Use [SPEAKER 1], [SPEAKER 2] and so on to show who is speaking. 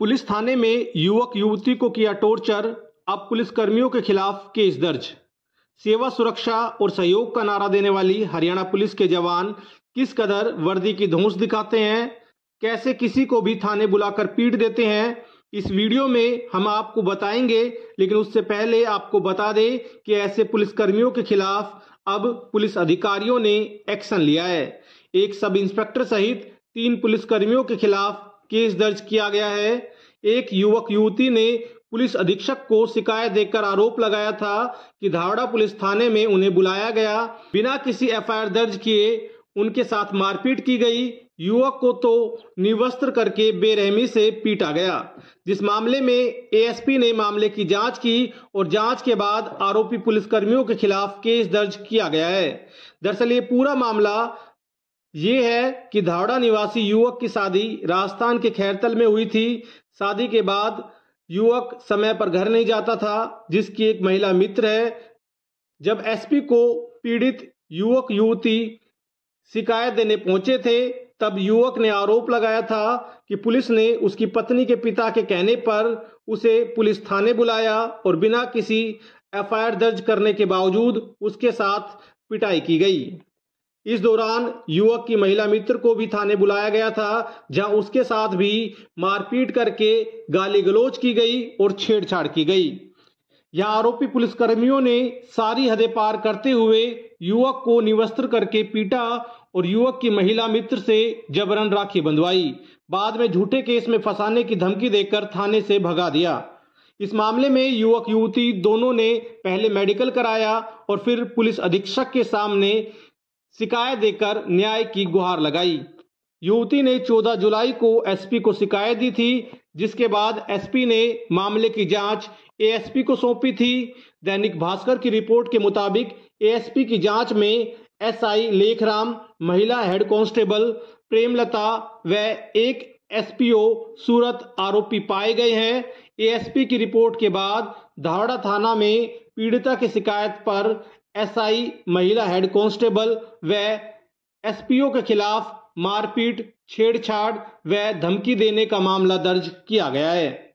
[SPEAKER 1] police थाने में युवक युवती को किया टॉर्चर अब पुलिसकर्मियों के खिलाफ केस दर्ज सेवा सुरक्षा और सहयोग का नारा देने वाली हरियाणा पुलिस के जवान किस कदर वर्दी की धौंस दिखाते हैं कैसे किसी को भी थाने बुलाकर पीट देते हैं इस वीडियो में हम आपको बताएंगे लेकिन उससे पहले आपको बता दें कि ऐसे पुलिसकर्मियों के खिलाफ अब पुलिस अधिकारियों ने एक्शन लिया है एक सब इंस्पेक्टर सहित तीन पुलिसकर्मियों के खिलाफ केस दर्ज किया गया है एक युवक युवती ने पुलिस अधीक्षक को शिकायत देकर आरोप लगाया था कि धावड़ा पुलिस थाने में उन्हें बुलाया गया बिना किसी एफआईआर दर्ज किए उनके साथ मारपीट की गई युवक को तो निवस्त्र करके बेरहमी से पीटा गया जिस मामले में एएसपी ने मामले की जांच की और जांच के बाद आरोपी पुलिसकर्मियों के खिलाफ केस दर्ज किया गया है दरअसल ये पूरा मामला ये है कि धावड़ा निवासी युवक की शादी राजस्थान के खैरतल में हुई थी शादी के बाद युवक समय पर घर नहीं जाता था जिसकी एक महिला मित्र है जब एसपी को पीड़ित युवक युवती शिकायत देने पहुंचे थे तब युवक ने आरोप लगाया था कि पुलिस ने उसकी पत्नी के पिता के कहने पर उसे पुलिस थाने बुलाया और बिना किसी एफआईआर दर्ज करने के बावजूद उसके साथ पिटाई की गई इस दौरान युवक की महिला मित्र को भी थाने बुलाया गया था जहां उसके साथ भी मारपीट करके गाली गलोच की गई और छेड़छाड़ की गई यहां आरोपी पुलिसकर्मियों ने सारी हदें पार करते हुए युवक को निवस्त्र करके पीटा और युवक की महिला मित्र से जबरन राखी बंधवाई बाद में झूठे केस में फंसाने की धमकी देकर थाने से भगा दिया इस मामले में युवक युवती दोनों ने पहले मेडिकल कराया और फिर पुलिस अधीक्षक के सामने शिकायत देकर न्याय की गुहार लगाई युवती ने 14 जुलाई को एसपी को शिकायत दी थी जिसके बाद एसपी ने मामले की जांच एएसपी को सौंपी थी दैनिक भास्कर की रिपोर्ट के मुताबिक एएसपी की जांच में एसआई लेखराम महिला हेड कांस्टेबल प्रेमलता व एक एसपीओ सूरत आरोपी पाए गए हैं एएसपी की रिपोर्ट के बाद धारड़ा थाना में पीड़िता की शिकायत पर एसआई महिला हेड कांस्टेबल व एसपीओ के खिलाफ मारपीट छेड़छाड़ व धमकी देने का मामला दर्ज किया गया है